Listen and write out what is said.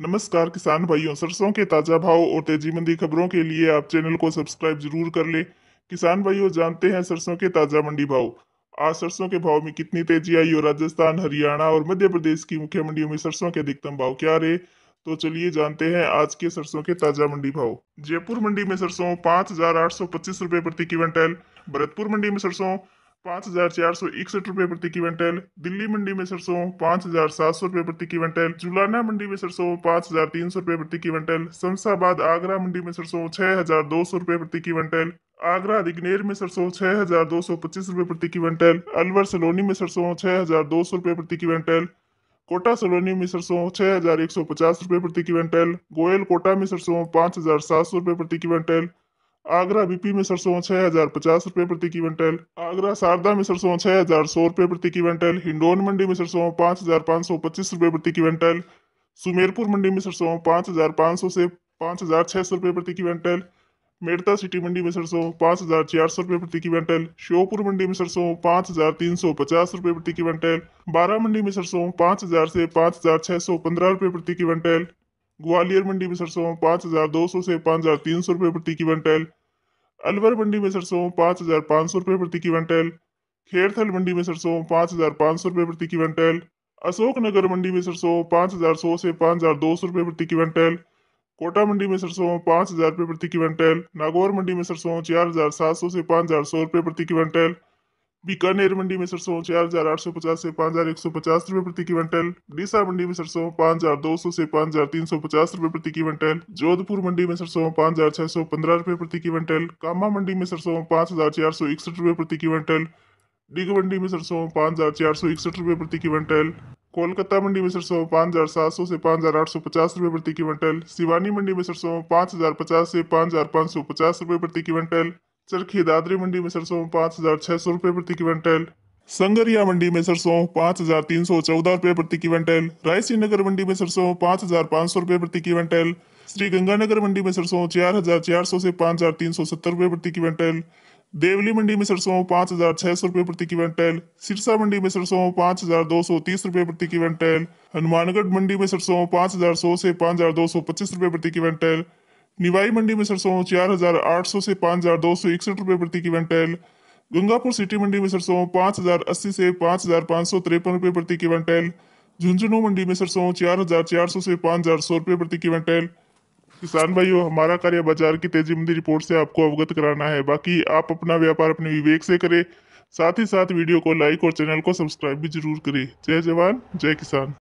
नमस्कार किसान भाइयों सरसों के ताजा भाव और तेजी मंदी खबरों के लिए आप चैनल को सब्सक्राइब जरूर कर ले किसान भाइयों जानते हैं सरसों के ताजा मंडी भाव आज सरसों के भाव में कितनी तेजी आई और राजस्थान हरियाणा और मध्य प्रदेश की मुख्य मंडियों में सरसों के अधिकतम भाव क्या रहे तो चलिए जानते हैं आज के सरसों के ताजा मंडी भाव जयपुर मंडी में सरसों पांच हजार आठ सौ पच्चीस रुपए प्रति क्विंटल भरतपुर मंडी में सरसों पाँच हजार चार सौ इकसठ रुपए प्रति क्विंटल दिल्ली मंडी में सरसों पाँच हजार सात सौ रुपए प्रति क्विंटल जुलाना मंडी में सरसों पाँच हजार तीन सौ रुपए प्रति क्विंटल शमशाबाद आगरा मंडी में सरसों छह हजार दो सौ रुपए प्रति क्विंटल आगरा दिग्नेर में सरसों छह हजार दो सौ पच्चीस रुपए प्रति क्विंटल अलवर सलोनी में सरसों छह हजार दो सौ रुपए प्रति क्विंटल कोटा सलोनी में सरसों छह हजार एक सौ पचास रुपए प्रति क्विंटल गोयल कोटा में सरसों पाँच हजार सात सौ रुपए प्रति क्विंटल आगरा बीपी में सरसों छह हजार पचास रुपए प्रति क्विंटल आगरा शारदा में सरसों छह हजार सौ रुपए प्रति क्विंटल हिंडोन मंडी में सरसों पांच हजार पांच सौ पच्चीस रुपए प्रति क्विंटल सुमेरपुर मंडी में सरसों पांच हजार पांच सौ से पांच हजार छह सौ रुपए प्रति क्विंटल मेड़ता सिटी मंडी में सरसों पांच हजार चार सौ रुपए प्रति क्विंटल श्योपुर मंडी में सरसों पांच हजार तीन सौ पचास रुपये प्रति क्विंटल बारा मंडी में सरसों पांच हजार से पाँच हजार छह सौ पंद्रह रुपये प्रति क्विंटल ग्वालियर मंडी में सरसों पांच हजार दो सौ से पांच हजार तीन सौ रुपए प्रति क्विंटल अलवर मंडी में सरसों पाँच हजार पाँच सौ रुपये प्रति क्विंटल खेरथल मंडी में सरसों पाँच हजार पाँच सौ रुपये प्रति क्विंटल अशोकनगर मंडी में सरसों पाँच हजार सौ से पाँच हजार दो सौ रुपये प्रति क्विंटल कोटा मंडी में सरसों पाँच हजार रुपये प्रति क्विंटल नागौर मंडी में सरसों चार हजार सात सौ से पाँच हजार सौ रुपये प्रति क्विंटल बीकानेर मंडी में सरसों चार हजार आठ सौ पचास से पाँच हजार एक सौ पचास रुपए प्रति क्विंटल डीसा मंडी में सरसों पाँच हजार दो सौ से पाँच हजार तीन सौ पचास रुपए प्रति क्विंटल जोधपुर मंडी में सरसों पाँच हजार छह सौ पंद्रह रुपए प्रति क्विंटल कामा मंडी में सरसों पाँच हजार चार सौ इकसठ रुपए प्रति क्विंटल डिग मंडी में सरसों पाँच हजार चार सौ इकसठ रुपए प्रति क्विंटल कोलकाता मंडी में सरसों पाँच हजार सात सौ से पाँच हजार आठ सौ पचास रुपये प्रति क्विंटल शिवानी मंडी में सरसों पाँच हजार पचास से पाँच हजार पाँच सौ पचास रुपये प्रति क्विंटल चरखी दादरी मंडी में सरसों पाँच हजार छह सौ रुपए प्रति क्विंटल संगरिया मंडी में सरसों पाँच हजार तीन सौ चौदह रुपए प्रति क्विंटल रायसी नगर मंडी में सरसों पाँच हजार पाँच सौ रुपए प्रति क्विंटल श्री गंगानगर मंडी में सरसों चार हजार चार सौ से पाँच हजार तीन सौ सत्तर रुपए प्रति क्विंटल देवली मंडी में सरसों पाँच हजार छह सौ रुपए प्रति क्विंटल सिरसा मंडी में सरसों पाँच हजार दो सौ तीस रुपए प्रति क्विंटल हनुमानगढ़ मंडी में सरसों पाँच हजार सौ से पाँच हजार दो सौ पच्चीस रुपए प्रति क्विंटल निवाई मंडी में सरसों चार हजार आठ सौ से पाँच हजार दो सौ इकसठ रुपये प्रति क्विंटल गंगापुर सिटी मंडी में सरसों पाँच हजार अस्सी से पाँच हजार पाँच सौ तिरपन रुपये प्रति क्विंटल झुंझुनू मंडी में सरसों चार हजार चार सौ से पाँच हजार सौ रुपये प्रति क्विंटल किसान भाइयों हमारा कार्य बाजार की मंदी रिपोर्ट से आपको अवगत कराना है बाकी आप अपना व्यापार अपने विवेक से करें साथ ही साथ वीडियो को लाइक और चैनल को सब्सक्राइब भी जरूर करें जय जवान जय किसान